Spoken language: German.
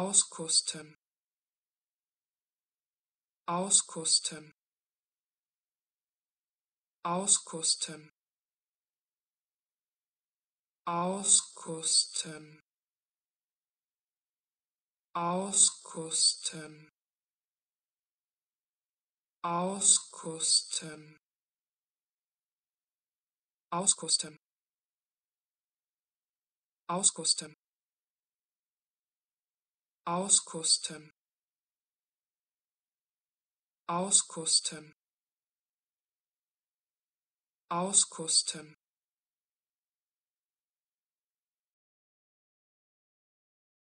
auskosten auskosten auskosten auskosten auskosten auskosten auskosten auskosten auskosten auskosten auskosten